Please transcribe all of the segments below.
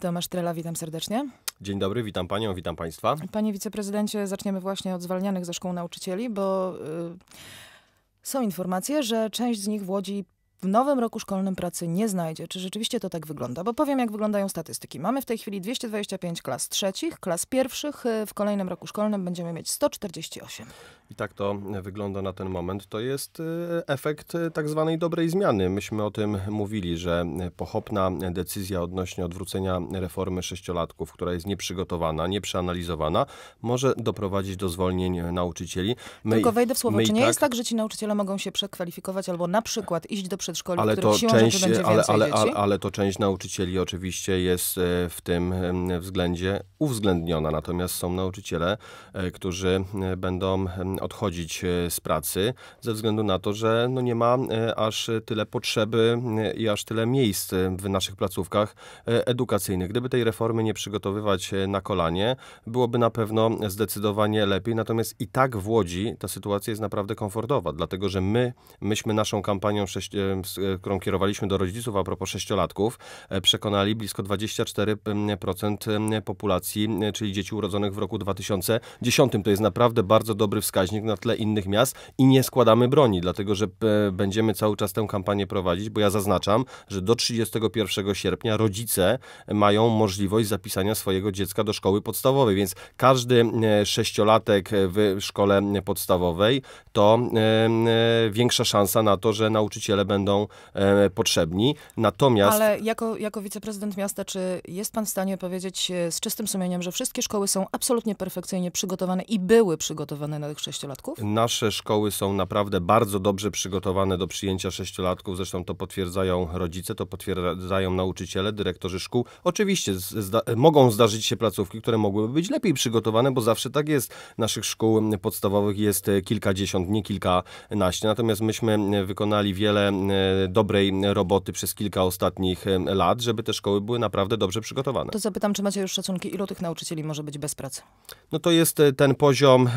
Tomasz Trela, witam serdecznie. Dzień dobry, witam panią, witam państwa. Panie wiceprezydencie, zaczniemy właśnie od zwalnianych ze szkół nauczycieli, bo y, są informacje, że część z nich w Łodzi w nowym roku szkolnym pracy nie znajdzie. Czy rzeczywiście to tak wygląda? Bo powiem, jak wyglądają statystyki. Mamy w tej chwili 225 klas trzecich, klas pierwszych. Y, w kolejnym roku szkolnym będziemy mieć 148. I tak to wygląda na ten moment. To jest y, efekt y, tak zwanej dobrej zmiany. Myśmy o tym mówili, że pochopna decyzja odnośnie odwrócenia reformy sześciolatków, która jest nieprzygotowana, nieprzeanalizowana, może doprowadzić do zwolnień nauczycieli. My, Tylko wejdę w słowo, czy nie tak... jest tak, że ci nauczyciele mogą się przekwalifikować albo na przykład iść do przedszkoli, ale to część, ale, ale, ale, ale, ale to część nauczycieli oczywiście jest y, w tym mm, względzie uwzględniona. Natomiast są nauczyciele, którzy będą mm, odchodzić e, z pracy ze względu na to, że no nie ma e, aż tyle potrzeby e, i aż tyle miejsc w naszych placówkach edukacyjnych. Gdyby tej reformy nie przygotowywać na kolanie, byłoby na pewno zdecydowanie lepiej. Natomiast i tak w Łodzi ta sytuacja jest naprawdę komfortowa, dlatego że my, myśmy naszą kampanią, którą kierowaliśmy do rodziców a propos sześciolatków, przekonali blisko 24% populacji, czyli dzieci urodzonych w roku 2010. To jest naprawdę bardzo dobry wskaźnik wskaźnik na tle innych miast i nie składamy broni, dlatego że e, będziemy cały czas tę kampanię prowadzić, bo ja zaznaczam, że do 31 sierpnia rodzice mają możliwość zapisania swojego dziecka do szkoły podstawowej, więc każdy e, sześciolatek w szkole podstawowej to e, większa szansa na to, że nauczyciele będą potrzebni. Natomiast... Ale jako, jako wiceprezydent miasta, czy jest pan w stanie powiedzieć z czystym sumieniem, że wszystkie szkoły są absolutnie perfekcyjnie przygotowane i były przygotowane na tych sześć sześciolatków? Nasze szkoły są naprawdę bardzo dobrze przygotowane do przyjęcia sześciolatków. Zresztą to potwierdzają rodzice, to potwierdzają nauczyciele, dyrektorzy szkół. Oczywiście zda mogą zdarzyć się placówki, które mogłyby być lepiej przygotowane, bo zawsze tak jest. Naszych szkół podstawowych jest kilkadziesiąt, nie kilkanaście. Natomiast myśmy wykonali wiele e, dobrej roboty przez kilka ostatnich e, lat, żeby te szkoły były naprawdę dobrze przygotowane. To zapytam, czy macie już szacunki, ilu tych nauczycieli może być bez pracy? No to jest e, ten poziom,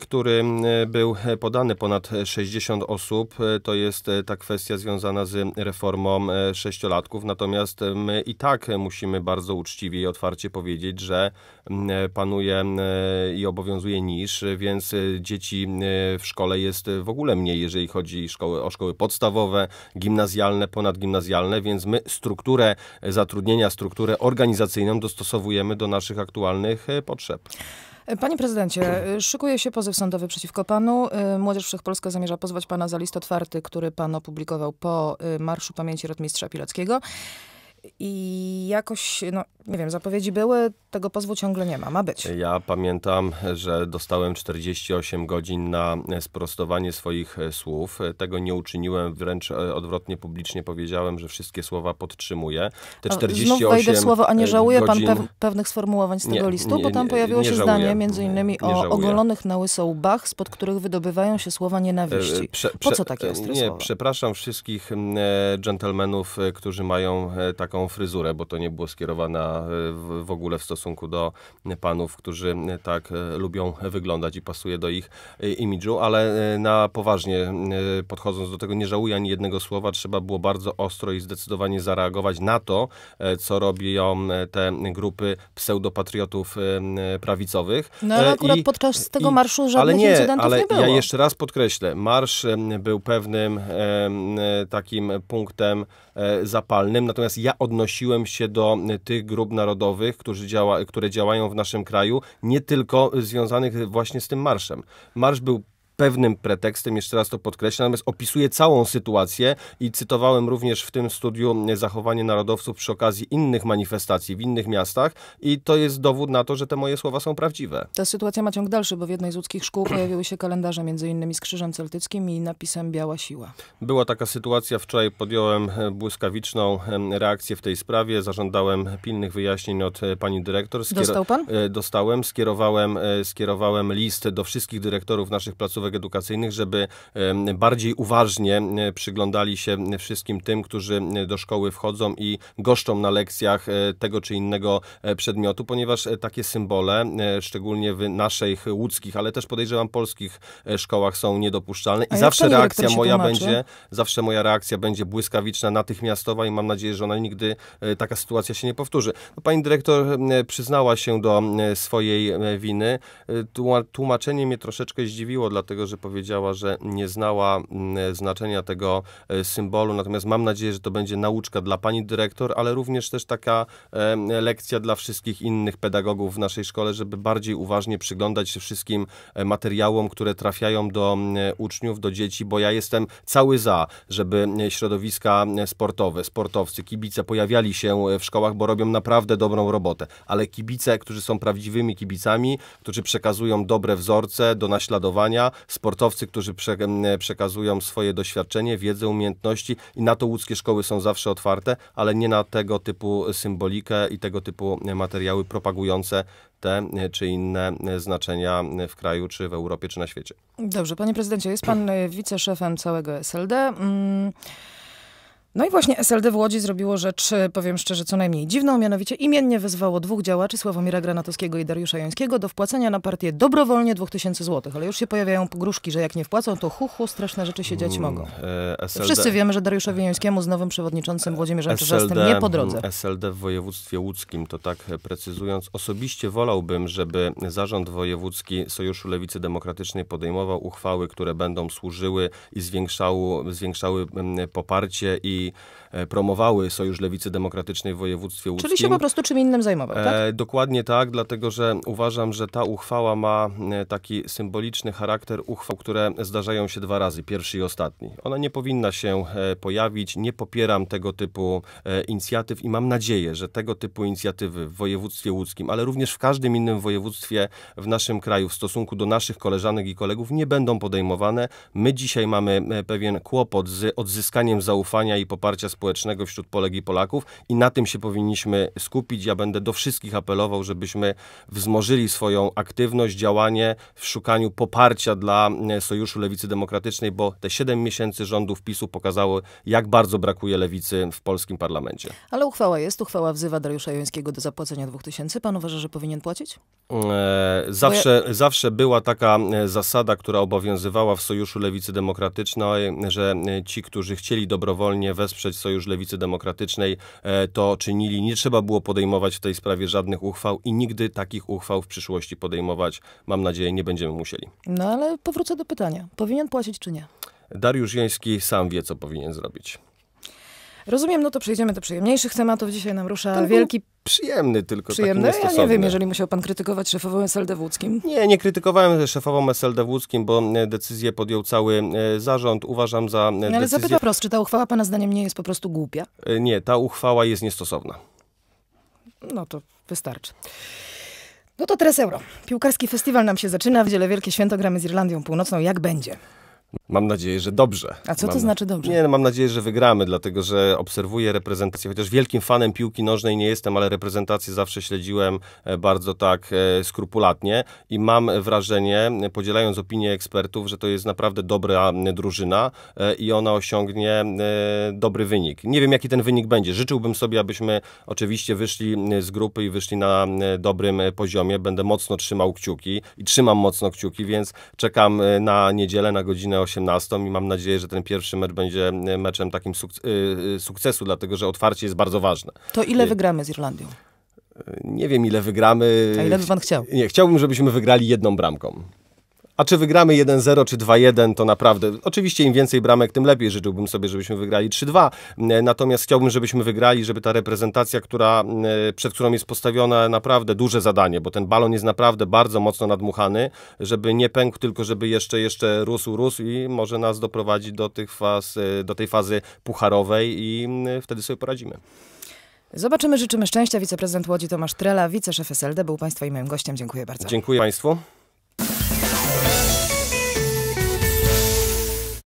który był podany ponad 60 osób. To jest e, ta kwestia związana z reformą e, sześciolatków. Natomiast e, my i tak musimy bardzo uczciwie i otwarcie powiedzieć, że panuje i obowiązuje niż, więc dzieci w szkole jest w ogóle mniej, jeżeli chodzi o szkoły podstawowe, gimnazjalne, ponadgimnazjalne, więc my strukturę zatrudnienia, strukturę organizacyjną dostosowujemy do naszych aktualnych potrzeb. Panie prezydencie, szykuje się pozew sądowy przeciwko panu. Y, Młodzież Wszechpolska zamierza pozwać pana za list otwarty, który pan opublikował po y, Marszu Pamięci Rotmistrza Pilackiego i jakoś, no nie wiem, zapowiedzi były, tego pozwu ciągle nie ma, ma być. Ja pamiętam, że dostałem 48 godzin na sprostowanie swoich e, słów. Tego nie uczyniłem, wręcz e, odwrotnie publicznie powiedziałem, że wszystkie słowa podtrzymuję. Te 48 Znów wejdę w słowo, a nie e, żałuje godzin... pan pew pewnych sformułowań z tego nie, listu, nie, bo tam pojawiło nie, się żałuję. zdanie między innymi o ogolonych na łyso łbach, spod których wydobywają się słowa nienawiści. Prze, prze, po co takie ostre Nie, słowa? przepraszam wszystkich mm, dżentelmenów, którzy mają taką taką fryzurę, bo to nie było skierowana e, w ogóle w stosunku do panów, którzy tak e, lubią wyglądać i pasuje do ich e, imidżu, ale na poważnie podchodząc do tego, nie żałuję ani jednego słowa, trzeba było bardzo ostro i zdecydowanie zareagować na to, co robią te grupy pseudopatriotów prawicowych. No ale akurat I, podczas tego i, marszu żadnych ale nie, incydentów ale nie było. Ja jeszcze raz podkreślę, marsz był pewnym takim punktem zapalnym, natomiast ja odnosiłem się do y, tych grup narodowych, działa, które działają w naszym kraju, nie tylko związanych właśnie z tym marszem. Marsz był pewnym pretekstem, jeszcze raz to podkreślam, natomiast opisuje całą sytuację i cytowałem również w tym studiu zachowanie narodowców przy okazji innych manifestacji w innych miastach i to jest dowód na to, że te moje słowa są prawdziwe. Ta sytuacja ma ciąg dalszy, bo w jednej z łódzkich szkół pojawiły się kalendarze między innymi z Krzyżem Celtyckim i napisem Biała Siła. Była taka sytuacja, wczoraj podjąłem błyskawiczną reakcję w tej sprawie, zażądałem pilnych wyjaśnień od e, pani dyrektor. Skier Dostał pan? E, dostałem, skierowałem, e, skierowałem list do wszystkich dyrektorów naszych placówek placówek edukacyjnych, żeby bardziej uważnie e, przyglądali się wszystkim tym, którzy do szkoły wchodzą i goszczą na lekcjach e, tego czy innego e, przedmiotu, ponieważ takie symbole, szczególnie w naszych łódzkich, ale też podejrzewam polskich szkołach są niedopuszczalne i zawsze reakcja moja tłumaczy? będzie, zawsze moja reakcja będzie błyskawiczna, natychmiastowa i mam nadzieję, że ona nigdy taka sytuacja się nie powtórzy. No, pani dyrektor przyznała się do swojej winy. Tłumaczenie mnie troszeczkę zdziwiło, dlatego dlatego że powiedziała, że nie znała mm, e, znaczenia tego e, symbolu. Natomiast mam nadzieję, że to będzie nauczka dla pani dyrektor, ale również też taka e, lekcja dla wszystkich innych pedagogów w naszej szkole, żeby bardziej uważnie przyglądać się wszystkim materiałom, które trafiają do mm, uczniów, do dzieci, bo ja jestem cały za, żeby mm, środowiska sportowe, sportowcy, kibice pojawiali się w szkołach, bo robią naprawdę dobrą robotę. Ale kibice, którzy są prawdziwymi kibicami, którzy przekazują dobre wzorce do naśladowania, sportowcy, którzy prze, przekazują swoje doświadczenie, wiedzę, umiejętności i na to łódzkie szkoły są zawsze otwarte, ale nie na tego typu symbolikę i tego typu materiały propagujące te e, czy inne e, znaczenia w kraju, czy w Europie, czy na świecie. Dobrze, panie prezydencie, jest pan e, wiceszefem całego SLD. Mm. No i właśnie SLD w Łodzi zrobiło rzecz, powiem szczerze, co najmniej dziwną, mianowicie imiennie wezwało dwóch działaczy, Sławomira Granatowskiego i Dariusza Jońskiego, do wpłacenia na partię dobrowolnie 2000 zł. Ale już się pojawiają pogróżki, że jak nie wpłacą, to huchu, hu, straszne rzeczy się dziać mm, mogą. E, SLD... Wszyscy wiemy, że Dariuszowi Jońskiemu z nowym przewodniczącym Włodzimierzem SLD nie po drodze. SLD w województwie łódzkim, to tak precyzując, osobiście wolałbym, żeby zarząd wojewódzki Sojuszu Lewicy Demokratycznej podejmował uchwały, które będą służyły i zwiększały, zwiększały mm, poparcie i E, promowały Sojusz Lewicy Demokratycznej w województwie łódzkim. Czyli się po prostu czym innym zajmował, e, tak? E, dokładnie tak, dlatego że uważam, że ta uchwała ma e, taki symboliczny charakter uchwał, które zdarzają się dwa razy, pierwszy i ostatni. Ona nie powinna się pojawić, nie popieram tego typu inicjatyw i mam nadzieję, że tego typu inicjatywy w województwie łódzkim, ale również w każdym innym województwie w naszym kraju w stosunku do naszych koleżanek i kolegów nie będą podejmowane. My dzisiaj mamy pewien kłopot z odzyskaniem zaufania i poparcia społecznego wśród Polek i Polaków i na tym się powinniśmy skupić. Ja będę do wszystkich apelował, żebyśmy wzmożyli swoją aktywność, działanie w szukaniu poparcia dla e, Sojuszu Lewicy Demokratycznej, bo te 7 miesięcy rządów PiSu pokazało, jak bardzo brakuje lewicy w polskim parlamencie. Ale uchwała jest, uchwała wzywa Dariusza Jońskiego do zapłacenia 2000. Pan uważa, że powinien płacić? Mm, e, zawsze, ja... zawsze była taka e, zasada, która obowiązywała w Sojuszu Lewicy Demokratycznej, że e, ci, którzy chcieli dobrowolnie wesprzeć Sojusz Lewicy Demokratycznej, e, to czynili. Nie trzeba było podejmować w tej sprawie żadnych uchwał i nigdy takich uchwał w przyszłości podejmować, mam nadzieję, nie będziemy musieli. No ale powrócę do pytania. Powinien płacić czy nie? Dariusz Jeński sam wie, co powinien zrobić. Rozumiem, no to przejdziemy do przyjemniejszych tematów. Dzisiaj nam rusza Ten wielki... Przyjemny tylko, Przyjemny? Ja nie wiem, jeżeli musiał pan krytykować szefową SLD Wódzkim. Nie, nie krytykowałem szefową SLD Wódzkim, bo e, decyzję podjął cały e, zarząd. Uważam za no, Ale decyzję... zapytam wprost, czy ta uchwała pana zdaniem nie jest po prostu głupia? Nie, ta uchwała jest niestosowna. No to wystarczy. No to teraz euro. Piłkarski festiwal nam się zaczyna. W dziele Wielkie Święto gramy z Irlandią Północną. Jak będzie? Mam nadzieję, że dobrze. A co mam to znaczy dobrze? Nie, no, mam nadzieję, że wygramy, dlatego że obserwuję reprezentację, chociaż wielkim fanem piłki nożnej nie jestem, ale reprezentację zawsze śledziłem e, bardzo tak e, skrupulatnie i mam wrażenie, podzielając opinię ekspertów, że to jest naprawdę dobra drużyna e, i ona osiągnie dobry wynik. Nie wiem, jaki ten wynik będzie. Życzyłbym sobie, abyśmy oczywiście wyszli z grupy i wyszli na dobrym poziomie. Będę mocno trzymał kciuki i trzymam mocno kciuki, więc czekam na niedzielę, na godzinę 18 18 i mam nadzieję, że ten pierwszy mecz będzie e, meczem takim suk e, e, sukcesu, dlatego że otwarcie jest bardzo ważne. To ile wygramy z Irlandią? Nie wiem, ile wygramy. A ile by pan chciał? Nie, chciałbym, żebyśmy wygrali jedną bramką. A czy wygramy 1-0 czy 2-1, to naprawdę. Oczywiście im więcej bramek, tym lepiej. Życzyłbym sobie, żebyśmy wygrali 3-2. Natomiast chciałbym, żebyśmy wygrali, żeby ta reprezentacja, która, e, przed którą jest postawione naprawdę duże zadanie, bo ten balon jest naprawdę bardzo mocno nadmuchany, żeby nie pękł, tylko żeby jeszcze, jeszcze rósł, rósł i może nas doprowadzić do, tych faz, e, do tej fazy pucharowej i e, wtedy sobie poradzimy. Zobaczymy, życzymy szczęścia. Wiceprezydent Łodzi Tomasz Trela, wiceszef SLD, był Państwa i moim gościem. Dziękuję bardzo. Dziękuję Państwu.